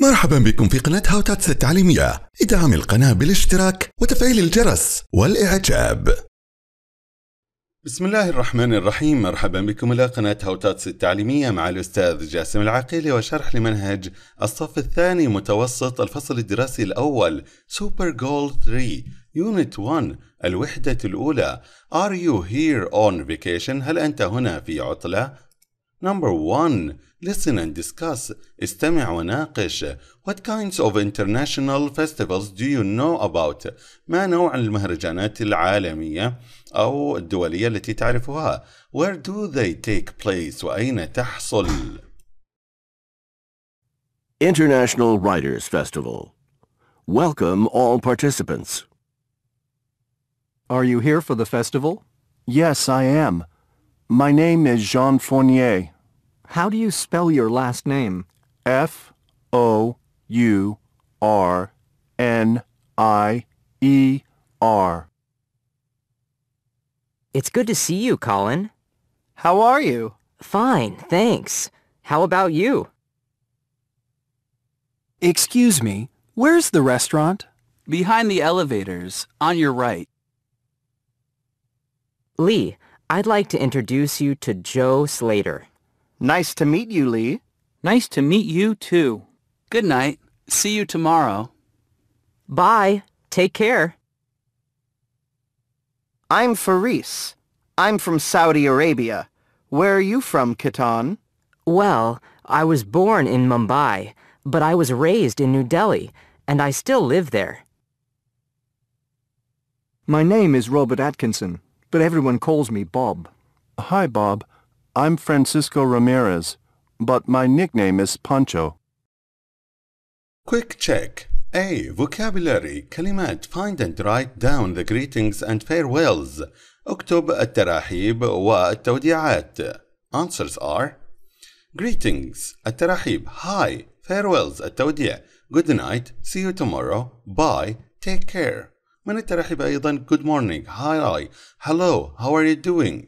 مرحبا بكم في قناة هاوتاتس التعليمية ادعم القناة بالاشتراك وتفعيل الجرس والإعجاب بسم الله الرحمن الرحيم مرحبا بكم إلى قناة هاوتاتس التعليمية مع الأستاذ جاسم العقيلي وشرح لمنهج الصف الثاني متوسط الفصل الدراسي الأول سوبر جول 3 يونت 1 الوحدة الأولى Are you here on vacation؟ هل أنت هنا في عطلة؟ Number 1. Listen and discuss. استمع وناقش. What kinds of international festivals do you know about? ما نوع المهرجانات العالمية أو الدولية التي تعرفها؟ Where do they take place? وأين تحصل؟ International Writers Festival. Welcome all participants. Are you here for the festival? Yes, I am. My name is Jean Fournier. How do you spell your last name? F-O-U-R-N-I-E-R. It's good to see you, Colin. How are you? Fine, thanks. How about you? Excuse me, where's the restaurant? Behind the elevators, on your right. Lee, I'd like to introduce you to Joe Slater. Nice to meet you, Lee. Nice to meet you, too. Good night. See you tomorrow. Bye. Take care. I'm Faris. I'm from Saudi Arabia. Where are you from, Kitan? Well, I was born in Mumbai, but I was raised in New Delhi, and I still live there. My name is Robert Atkinson but everyone calls me Bob. Hi, Bob. I'm Francisco Ramirez, but my nickname is Pancho. Quick check. A. Vocabulary kalimat. Find and write down the greetings and farewells. اكتب التراحيب والتوديعات. Answers are Greetings atarahib, Hi Farewells التوديع Good night See you tomorrow Bye Take care من الترحيب أيضا good morning, hi, hello, how are you doing?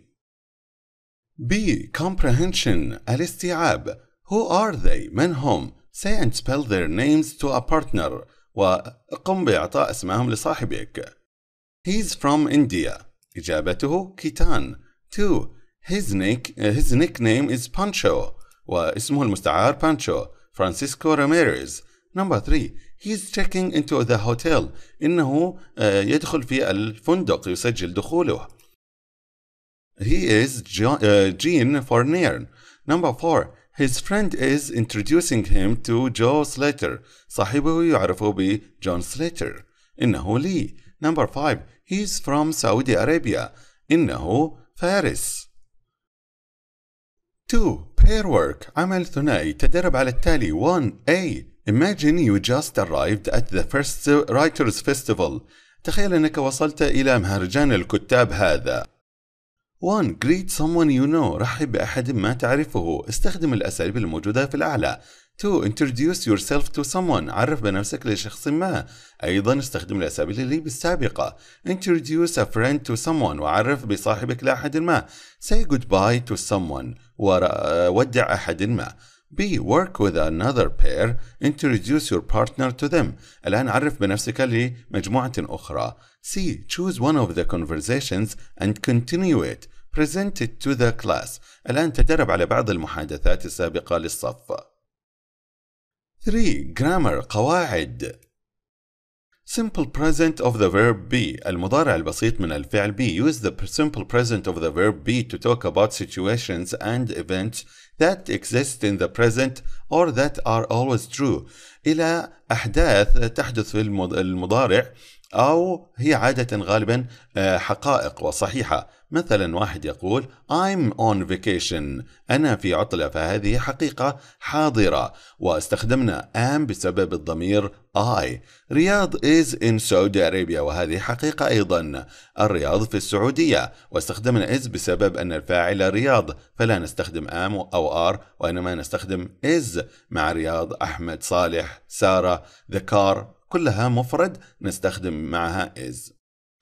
B. Comprehension الاستيعاب Who are they? من هم؟ Say and spell their names to a partner وقم بإعطاء اسمهم لصاحبك. He's from India. إجابته كيتان. 2. His, nick, his nickname is Pancho واسمه المستعار Pancho. Francisco Ramirez. Number 3 he's checking into the hotel إنه يدخل في الفندق يسجل دخوله he is Jean Fournier number four His friend is introducing him to Joe Slater. صاحبه يعرفه ب John Slater. إنه لي. Number 5. He's from Saudi Arabia. إنه فارس. 2. Pair work. عمل ثنائي. تدرب على التالي. 1. A. Imagine you just arrived at the first writers festival. تخيل انك وصلت الى مهرجان الكتاب هذا. 1. Greet someone you know. رحب بأحد ما تعرفه. استخدم الأساليب الموجودة في الأعلى. 2. Introduce yourself to someone. عرف بنفسك لشخص ما. أيضا استخدم الأساليب اللي بالسابقة. Introduce a friend to someone. وعرف بصاحبك لأحد ما. Say goodbye to someone. وودع أحد ما. B. Work with another pair. Introduce your partner to them. الآن عرف بنفسك لمجموعة أخرى. C. Choose one of the conversations and continue it. Present it to the class. الآن تدرب على بعض المحادثات السابقة للصف. 3. Grammar قواعد Simple present of the verb be المضارع البسيط من الفعل be Use the simple present of the verb be to talk about situations and events that exist in the present or that are always true إلى أحداث تحدث في المضارع أو هي عادة غالبا آه، حقائق وصحيحة مثلا واحد يقول I'm on vacation أنا في عطلة فهذه حقيقة حاضرة واستخدمنا am بسبب الضمير I رياض is in Saudi Arabia وهذه حقيقة أيضا الرياض في السعودية واستخدمنا is بسبب أن الفاعل رياض فلا نستخدم am أو are وإنما نستخدم is مع رياض أحمد صالح سارة the car كلها مفرد نستخدم معها is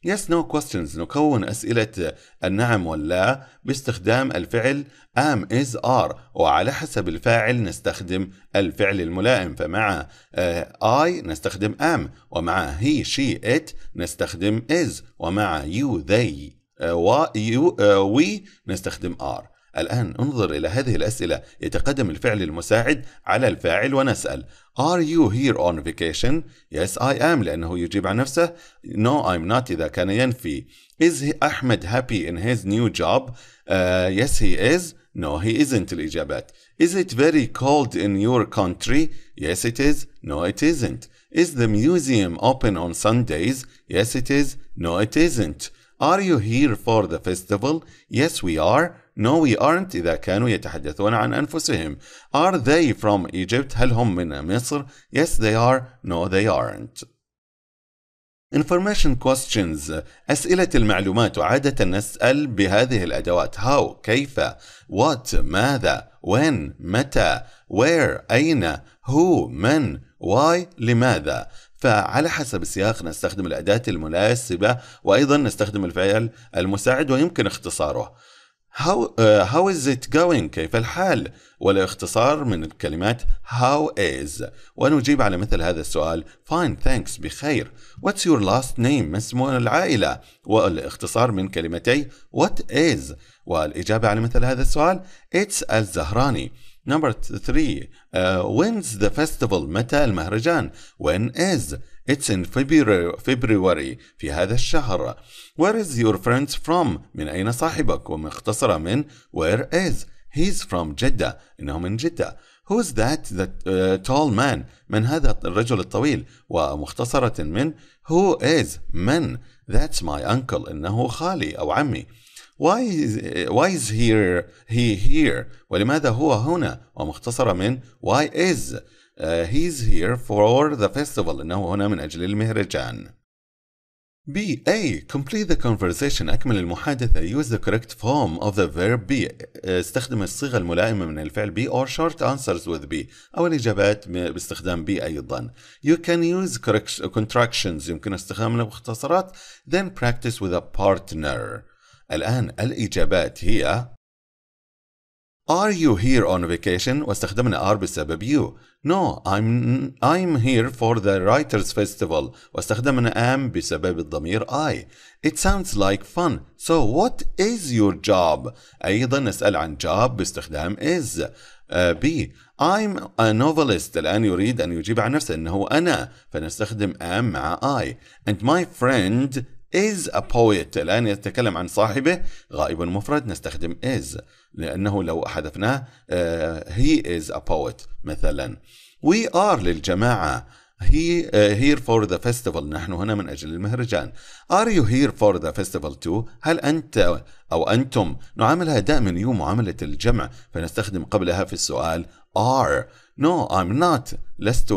yes no questions نكون أسئلة النعم واللا باستخدام الفعل am is are وعلى حسب الفاعل نستخدم الفعل الملائم فمع آه، I نستخدم am ومع he she it نستخدم is ومع you they آه، و you آه، we نستخدم are الآن انظر إلى هذه الأسئلة يتقدم الفعل المساعد على الفاعل ونسأل Are you here on vacation? Yes I am لأنه يجيب عن نفسه No I'm not إذا كان ينفي Is Ahmed happy in his new job? Uh, yes he is No he isn't الإجابات Is it very cold in your country? Yes it is No it isn't Is the museum open on Sundays? Yes it is No it isn't Are you here for the festival? Yes we are No we aren't إذا كانوا يتحدثون عن أنفسهم Are they from Egypt هل هم من مصر Yes they are No they aren't Information questions أسئلة المعلومات عادة نسأل بهذه الأدوات how كيف what ماذا when متى where أين who من why لماذا فعلى حسب السياق نستخدم الأداة المناسبة وأيضا نستخدم الفعل المساعد ويمكن اختصاره how, uh, how is it going كيف الحال والاختصار من الكلمات how is ونجيب على مثل هذا السؤال fine thanks بخير what's your last name ما اسم العائلة والاختصار من كلمتي what is والإجابة على مثل هذا السؤال it's الزهراني number three uh, when's the festival متى المهرجان when is It's in February, في هذا الشهر. Where is your friend from? من أين صاحبك؟ ومختصرة من where is. He's from جدة. إنه من جدة. Who's that the uh, tall man? من هذا الرجل الطويل؟ ومختصرة من who is من That's my uncle. إنه خالي أو عمي. Why is, why is here he here ولماذا هو هنا ومختصرة من why is he's here for the festival إنه هنا من أجل المهرجان B A complete the conversation أكمل المحادثة use the correct form of the verb be استخدم الصيغة الملائمة من الفعل be or short answers with be أو الإجابات باستخدام be أيضا you can use contractions يمكن استخدام المختصرات then practice with a partner الآن الإجابات هي Are you here on vacation؟ واستخدمنا are بسبب you. No, I'm I'm here for the writers festival. واستخدمنا am بسبب الضمير I. It sounds like fun. So what is your job؟ أيضا نسأل عن job باستخدام is. Uh, B. I'm a novelist. الآن يريد أن يجيب عن نفسه أنه أنا فنستخدم am مع I. And my friend is a poet الآن يتكلم عن صاحبه غائب مفرد نستخدم is لأنه لو حذفناه آه، he is a poet مثلا we are للجماعة he آه، here for the festival نحن هنا من أجل المهرجان are you here for the festival too هل أنت أو أنتم نعاملها دائما يو معاملة الجمع فنستخدم قبلها في السؤال are no I'm not لست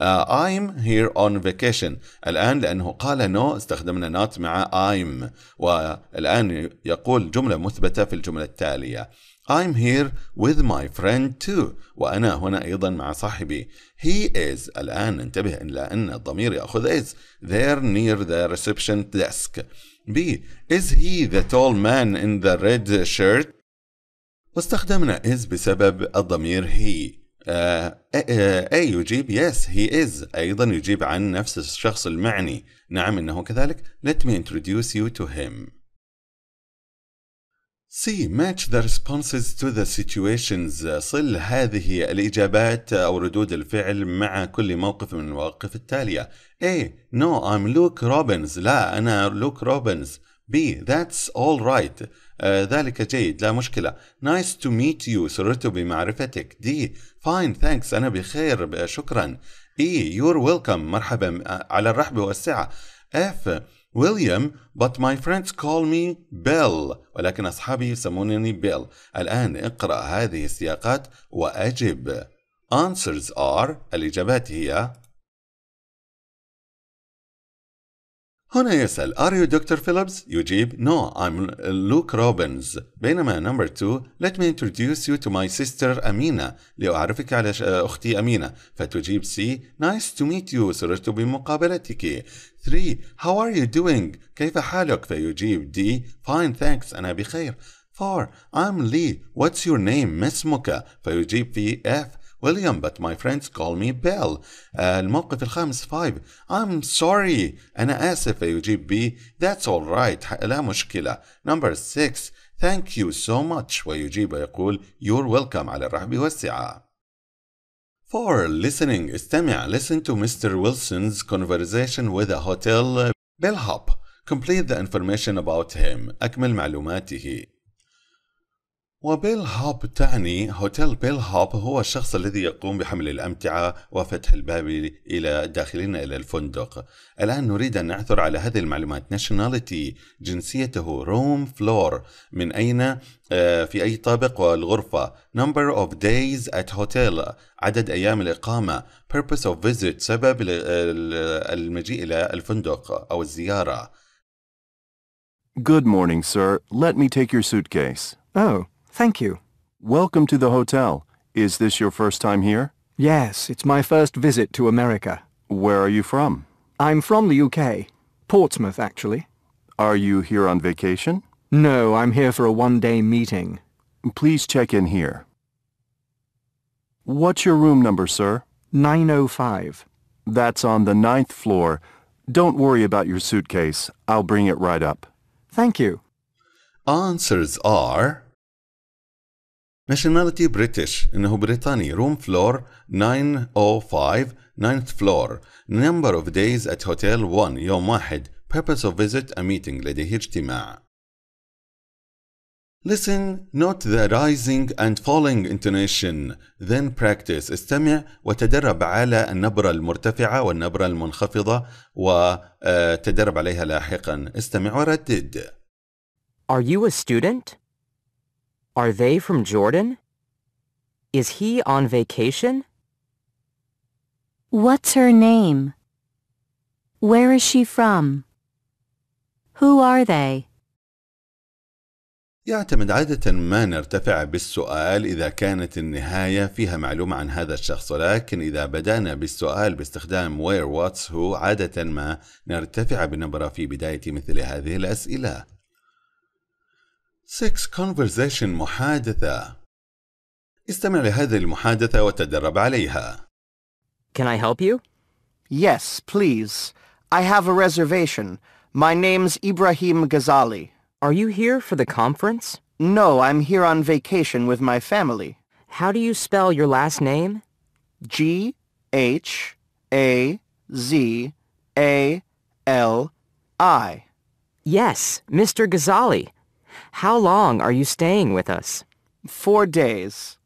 آه، I'm here on vacation الآن لأنه قال نو no استخدمنا not مع I'm والآن يقول جملة مثبتة في الجملة التالية I'm here with my friend too وأنا هنا أيضا مع صاحبي He is الآن انتبه إلى أن الضمير يأخذ is There near the reception desk B Is he the tall man in the red shirt؟ واستخدمنا is بسبب الضمير he أي آه، آه، آه، يجيب يس هي إز أيضا يجيب عن نفس الشخص المعني نعم إنه كذلك let me introduce you to him C match the responses to the situations صل هذه الإجابات أو ردود الفعل مع كل موقف من المواقف التالية A No I'm Luke Robbins لا أنا لوك روبنز B That's all right ذلك جيد لا مشكلة Nice to meet you سررت بمعرفتك D فاين ثانكس أنا بخير شكرا إي يور ويلكم مرحبا على الرحب والسعة اف ويليام but my friends call me بيل ولكن أصحابي يسمونني بيل الآن اقرأ هذه السياقات وأجب answers are الإجابات هي هنا يسأل Are you Dr. Phillips؟ يجيب No, I'm Luke Robbins بينما number two Let me introduce you to my sister أمينة لأعرفك على أختي أمينة فتجيب C Nice to meet you سررت بمقابلتك 3 How are you doing؟ كيف حالك؟ فيجيب D Fine thanks أنا بخير 4 I'm Lee What's your name؟ ما اسمك؟ فيجيب في F William but my friends call me Bill آه uh, الموقف الخامس 5 I'm sorry أنا آسف يجيب بي That's alright لا مشكلة Number 6 Thank you so much ويجيب يقول You're welcome على الرحب والسعة Listening استمع Listen to Mr. Wilson's conversation with a hotel bellhop Complete the information about him أكمل معلوماته وبيل هوب تعني هوتيل بيل هوب هو الشخص الذي يقوم بحمل الأمتعة وفتح الباب إلى داخلنا إلى الفندق الآن نريد أن نعثر على هذه المعلومات ناشوناليتي جنسيته روم فلور من أين آه، في أي طابق والغرفة number of days at hotel عدد أيام الإقامة purpose of visit سبب المجيء إلى الفندق أو الزيارة Good morning, sir. Let me take your suitcase. Oh. Thank you. Welcome to the hotel. Is this your first time here? Yes, it's my first visit to America. Where are you from? I'm from the UK. Portsmouth, actually. Are you here on vacation? No, I'm here for a one-day meeting. Please check in here. What's your room number, sir? 905. That's on the ninth floor. Don't worry about your suitcase. I'll bring it right up. Thank you. Answers are ناشوناليتي بريتش انه بريطاني روم فلور 905 9th فلور number of days at hotel 1 يوم واحد purpose of visit a meeting لديه اجتماع Listen, note the rising and falling intonation, then practice. استمع وتدرب على النبرة المرتفعة والنبرة المنخفضة وتدرب آه، عليها لاحقا. استمع وردد. Are you a student? Are they from Jordan? Is he on vacation? What's her name? Where is she from? Who are they? يعتمد عادة ما نرتفع بالسؤال إذا كانت النهاية فيها معلومة عن هذا الشخص ولكن إذا بدأنا بالسؤال باستخدام where what's who عادة ما نرتفع بنبرة في بداية مثل هذه الأسئلة 6 Conversation محادثة استمع لهذه المحادثة وتدرب عليها Can I help you? Yes, please. I have a reservation. My name's Ibrahim Ghazali. Are you here for the conference? No, I'm here on vacation with my family. How do you spell your last name? G-H-A-Z-A-L-I. Yes, Mr. Ghazali. How long are you staying with us? Four days.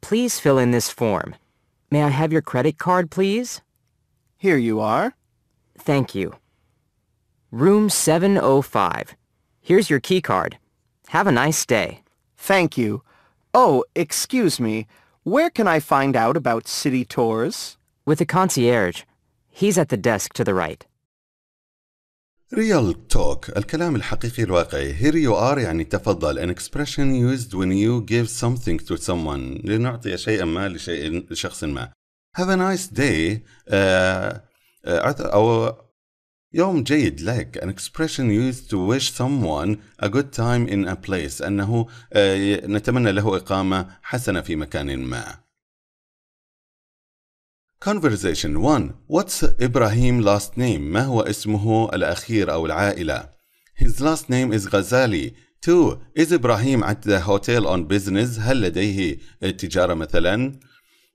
Please fill in this form. May I have your credit card, please? Here you are. Thank you. Room 705. Here's your key card. Have a nice day. Thank you. Oh, excuse me. Where can I find out about city tours? With the concierge. He's at the desk to the right. ريال توك الكلام الحقيقي الواقعي here you are يعني تفضل an expression used when you give something to someone لنعطي شيئا ما لشيء لشخص ما have a nice day uh, uh, أو يوم جيد لك an expression used to wish someone a good time in a place أنه uh, نتمنى له إقامة حسنة في مكان ما Conversation 1 What's Ibrahim's last name? ما هو اسمه الأخير أو العائلة? His last name is Ghazali. 2. Is Ibrahim at the hotel on business? هل لديه التجارة مثلا?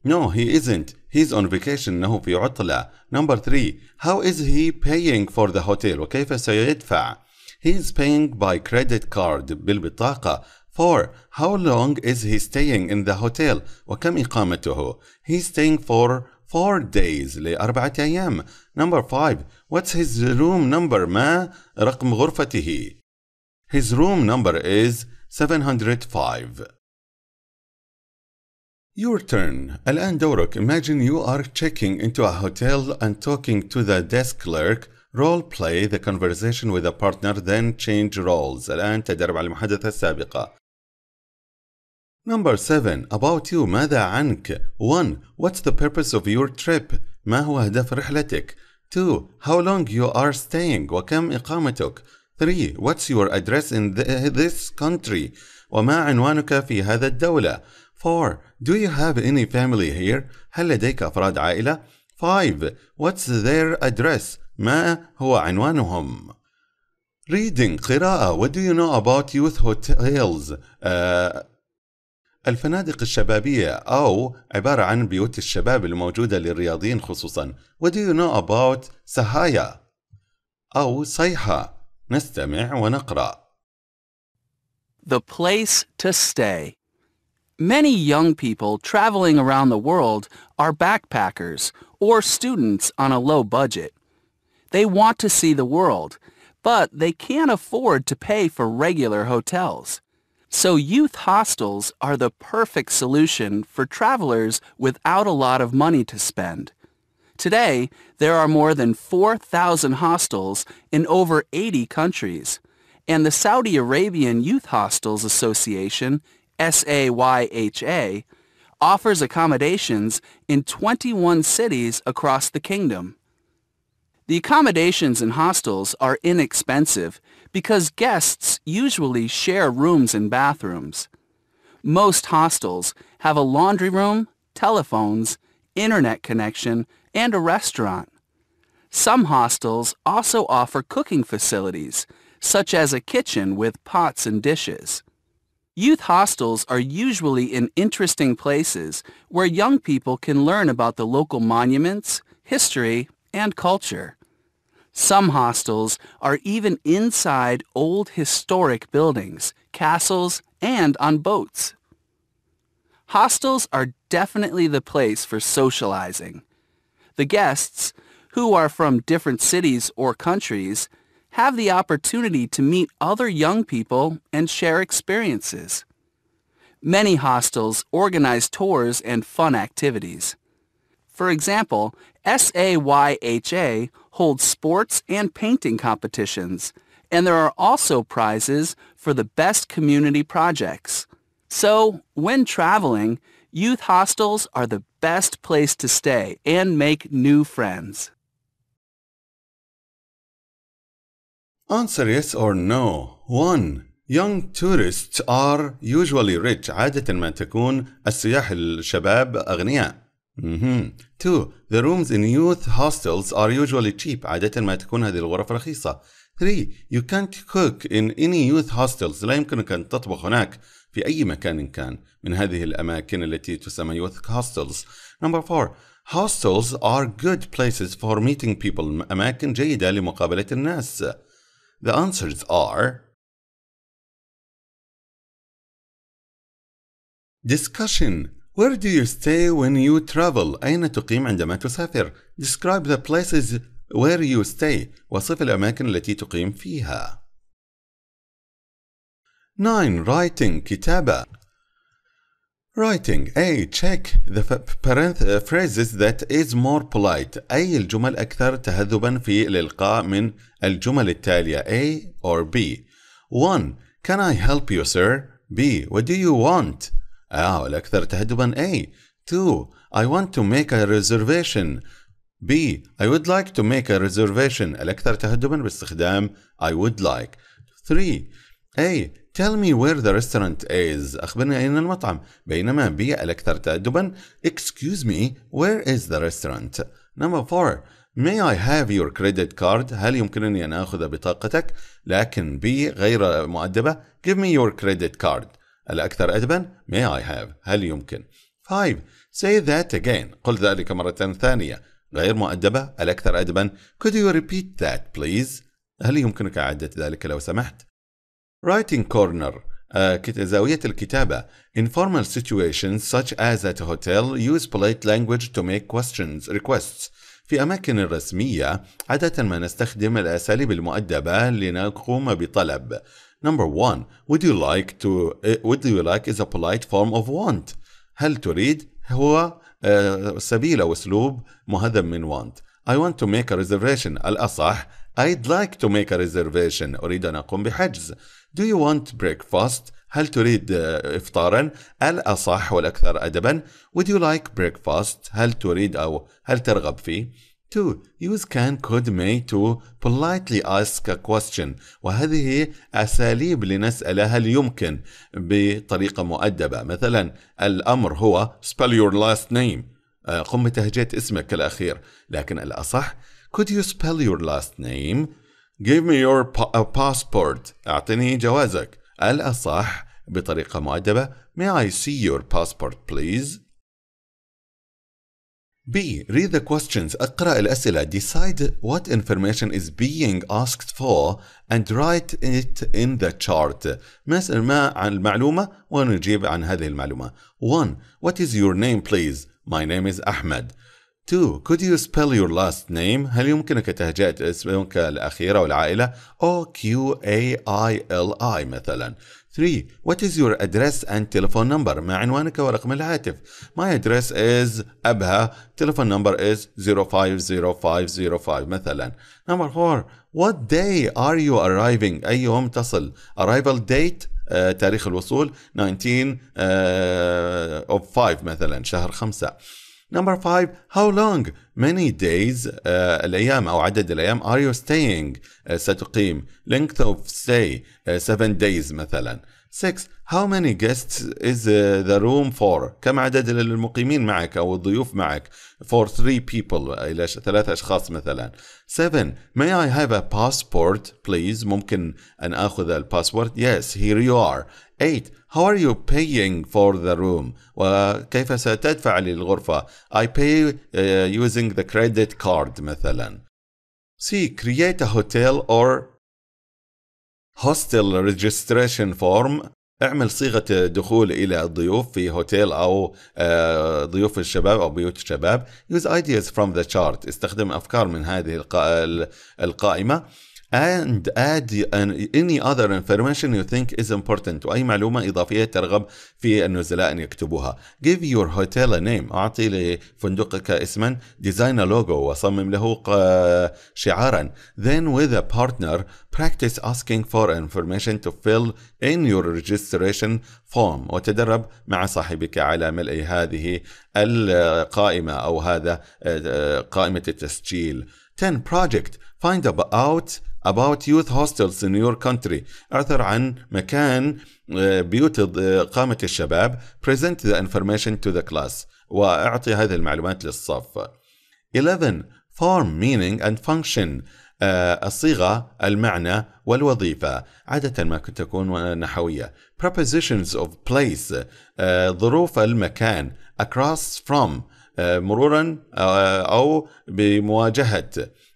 No, he isn't. He's on vacation. إنه في عطلة. Number 3. How is he paying for the hotel? وكيف سيدفع? He's paying by credit card بالبطاقة. 4. How long is he staying in the hotel? وكم إقامته? He's staying for four days لأربعة أيام number five what's his room number ما رقم غرفته his room number is 705 Your turn. الآن دورك. Imagine you are checking into a hotel and talking to the desk clerk. Role play the conversation with a partner then change roles. الآن تدرب على المحادثة السابقة. Number 7 About you ماذا عنك 1 What's the purpose of your trip ما هو هدف رحلتك 2 How long you are staying وكم إقامتك 3 What's your address in this country وما عنوانك في هذا الدولة 4 Do you have any family here هل لديك أفراد عائلة 5 What's their address ما هو عنوانهم Reading قراءة What do you know about youth hotels uh, الفنادق الشبابية أو عبارة عن بيوت الشباب الموجودة للرياضيين خصوصا What do you know about سهايا؟ أو صيحة نستمع ونقرأ The place to stay Many young people traveling around the world are backpackers or students on a low budget. They want to see the world, but they can't afford to pay for regular hotels. So youth hostels are the perfect solution for travelers without a lot of money to spend. Today, there are more than 4,000 hostels in over 80 countries, and the Saudi Arabian Youth Hostels Association, SAYHA, offers accommodations in 21 cities across the kingdom. The accommodations in hostels are inexpensive because guests usually share rooms and bathrooms. Most hostels have a laundry room, telephones, internet connection, and a restaurant. Some hostels also offer cooking facilities, such as a kitchen with pots and dishes. Youth hostels are usually in interesting places where young people can learn about the local monuments, history, and culture. Some hostels are even inside old historic buildings, castles, and on boats. Hostels are definitely the place for socializing. The guests, who are from different cities or countries, have the opportunity to meet other young people and share experiences. Many hostels organize tours and fun activities. For example, SAYHA holds sports and painting competitions, and there are also prizes for the best community projects. So, when traveling, youth hostels are the best place to stay and make new friends. Answer yes or no. 1. Young tourists are usually rich عادة ما تكون السياح الشباب أغنياء مهم. Mm-hmm. Two, the rooms in youth hostels are usually cheap عادة ما تكون هذه الغرف رخيصة 3. You can't cook in any youth hostels لا يمكنك أن تطبخ هناك في أي مكان كان من هذه الأماكن التي تسمى youth hostels Number 4. Hostels are good places for meeting people أماكن جيدة لمقابلة الناس The answers are Discussion where do you stay when you travel? أين تقيم عندما تسافر؟ Describe the places where you stay. وصف الأماكن التي تقيم فيها. 9. Writing كتابة Writing A. Check the uh, phrases that is more polite أي الجمل أكثر تهذبا في الإلقاء من الجمل التالية A or B 1. Can I help you sir? B. What do you want? آه الأكثر تهدبا A. 2. I want to make a reservation. B. I would like to make a reservation. الأكثر تهدبا باستخدام I would like. 3. A. Tell me where the restaurant is. أخبرني أين المطعم. بينما B الأكثر تهدبا Excuse me, where is the restaurant? Number 4. May I have your credit card? هل يمكنني أن آخذ بطاقتك؟ لكن B غير مؤدبة. Give me your credit card. الأكثر أدبا may I have هل يمكن 5 say that again قل ذلك مرة ثانية غير مؤدبة الأكثر أدبا could you repeat that please هل يمكنك إعادة ذلك لو سمحت writing corner زاوية الكتابة informal situations such as at a hotel use polite language to make questions requests في أماكن رسمية عادة ما نستخدم الأساليب المؤدبة لنقوم بطلب Number one, would you like to uh, would you like is a polite form of want. هل تريد هو uh, سبيل أو أسلوب مهذب من want. I want to make a reservation. الأصح I'd like to make a reservation. أريد أن أقوم بحجز. Do you want breakfast? هل تريد إفطارا؟ الأصح والأكثر أدبا Would you like breakfast؟ هل تريد أو هل ترغب فيه؟ 2. Use can could may to politely ask a question وهذه أساليب لنسأل هل يمكن بطريقة مؤدبة مثلا الأمر هو spell your last name قم بتهجئة اسمك الأخير لكن الأصح could you spell your last name give me your passport أعطني جوازك الأصح بطريقة مؤدبة may I see your passport please B. Read the questions اقرأ الأسئلة decide what information is being asked for and write it in the chart نسأل ما عن المعلومة ونجيب عن هذه المعلومة 1. What is your name please? My name is Ahmed 2. Could you spell your last name? هل يمكنك تهجئة اسمك الأخير أو العائلة؟ O Q A I L I مثلا 3. What is your address and telephone number? ما عنوانك ورقم الهاتف. My address is أبها. Telephone number is 050505 مثلا. Number 4. What day are you arriving? أي يوم تصل? Arrival date uh, تاريخ الوصول 19 uh, of 5 مثلا شهر 5. Number five, how long, many days, uh, الأيام أو عدد الأيام are you staying uh, ستقيم length of stay uh, seven days مثلا 6 how many guests is uh, the room for كم عدد المقيمين معك أو الضيوف معك for three people إلى ثلاثة أشخاص مثلا 7 may I have a passport please ممكن أن أخذ الباسبورت yes here you are 8 how are you paying for the room وكيف ستدفع للغرفة I pay uh, using the credit card مثلا C create a hotel or هوستل ريجستريشن فورم اعمل صيغة دخول إلى الضيوف في هوتيل أو آه، ضيوف الشباب أو بيوت الشباب use ideas from the chart استخدم أفكار من هذه القائمة and add any other information you think is important وأي معلومة إضافية ترغب في النزلاء أن يكتبوها give your hotel a name أعطي لفندقك اسما design a logo وصمم له شعارا then with a partner practice asking for information to fill in your registration form وتدرب مع صاحبك على ملء هذه القائمة أو هذا قائمة التسجيل 10 project find out About Youth Hostels in Your Country أثر عن مكان بيوت قامة الشباب Present the information to the class وأعطي هذه المعلومات للصف 11 Form meaning and function الصيغة المعنى والوظيفة عادة ما كنت تكون نحوية Prepositions of place ظروف المكان Across from مرورا أو بمواجهة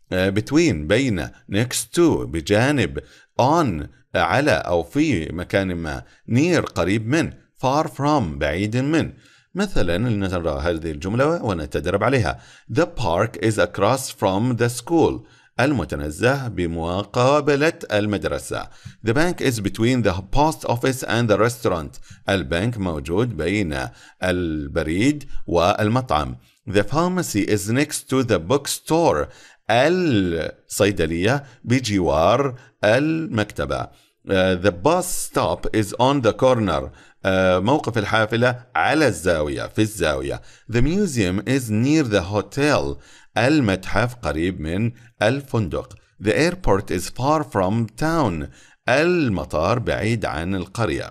between بين next to بجانب on على أو في مكان ما near قريب من far from بعيد من مثلا لنرى هذه الجملة ونتدرب عليها The park is across from the school المتنزه بمقابلة المدرسة The bank is between the post office and the restaurant البنك موجود بين البريد والمطعم The pharmacy is next to the bookstore الصيدلية بجوار المكتبة uh, The bus stop is on the corner. Uh, موقف الحافلة على الزاوية في الزاوية. The museum is near the hotel. المتحف قريب من الفندق. The airport is far from town. المطار بعيد عن القرية.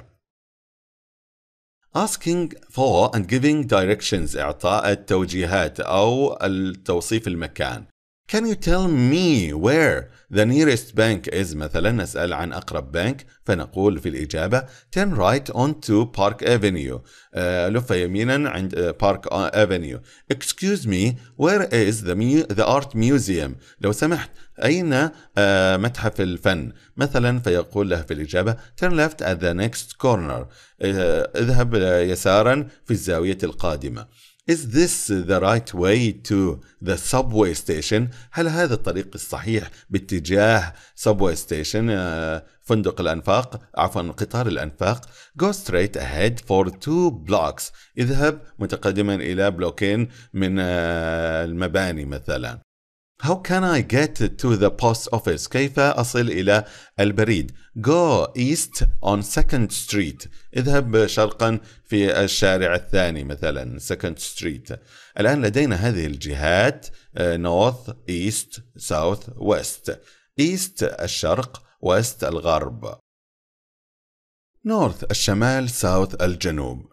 asking for and giving directions إعطاء التوجيهات أو التوصيف المكان Can you tell me where the nearest bank is مثلا نسأل عن أقرب بنك فنقول في الإجابة turn right onto Park Avenue uh, لف يمينا عند uh, Park Avenue Excuse me where is the, mu the art museum لو سمحت أين uh, متحف الفن مثلا فيقول له في الإجابة turn left at the next corner اذهب يسارا في الزاوية القادمة Is this the right way to the subway station? هل هذا الطريق الصحيح باتجاه subway station آه، فندق الأنفاق عفوا قطار الأنفاق Go straight ahead for two blocks اذهب متقدما إلى بلوكين من آه، المباني مثلا How can I get to the post office? كيف أصل إلى البريد؟ Go east on second street. اذهب شرقا في الشارع الثاني مثلا second street. الآن لدينا هذه الجهات north, east, south, west. east الشرق, west الغرب. north الشمال, south الجنوب.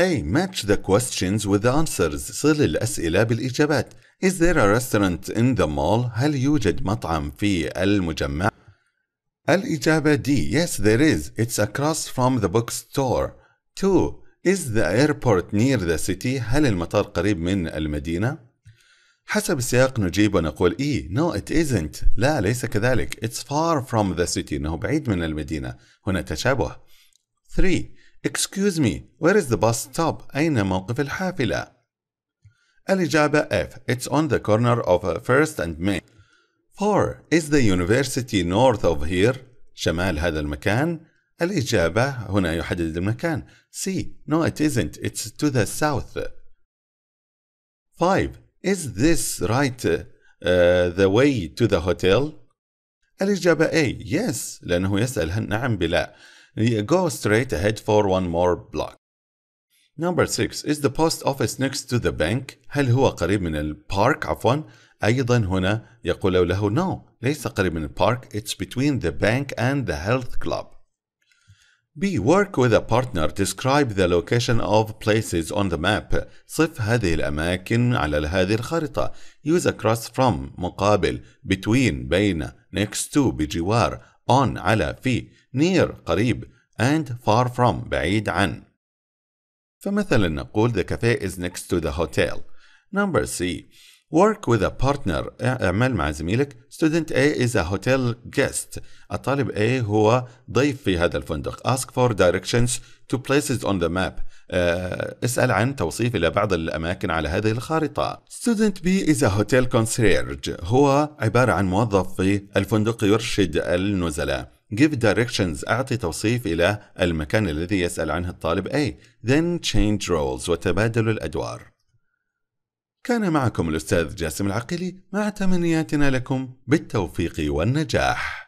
A. Match the questions with the answers. صل الأسئلة بالإجابات. Is there a restaurant in the mall? هل يوجد مطعم في المجمع؟ الإجابة D. Yes, there is. It's across from the bookstore. 2. Is the airport near the city? هل المطار قريب من المدينة؟ حسب السياق نجيب ونقول إي e. No, it isn't. لا ليس كذلك. It's far from the city. إنه بعيد من المدينة. هنا تشابه. 3. Excuse me, where is the bus stop? أين موقف الحافلة؟ الإجابة F. It's on the corner of uh, First and Main. 4. Is the university north of here? شمال هذا المكان؟ الإجابة هنا يحدد المكان. C. No it isn't. It's to the south. 5. Is this right uh, the way to the hotel? الإجابة A. Yes. لأنه يسأل هل نعم بلا. Go straight ahead for one more block. Number 6 is the post office next to the bank هل هو قريب من البارك عفوا أيضا هنا يقول له no ليس قريب من البارك it's between the bank and the health club B. Work with a partner. Describe the location of places on the map. صف هذه الأماكن على هذه الخريطة. Use across from مقابل between بين next to بجوار on على في near قريب and far from بعيد عن. فمثلا نقول The cafe is next to the hotel. Number C. Work with a partner. اعمل مع زميلك. Student A is a hotel guest. الطالب A هو ضيف في هذا الفندق. Ask for directions to places on the map. اسأل عن توصيف إلى بعض الأماكن على هذه الخارطة. Student B is a hotel concierge. هو عبارة عن موظف في الفندق يرشد النزلاء. give directions أعطي توصيف إلى المكان الذي يسأل عنه الطالب A then change roles وتبادل الأدوار كان معكم الأستاذ جاسم العقيلي مع تمنياتنا لكم بالتوفيق والنجاح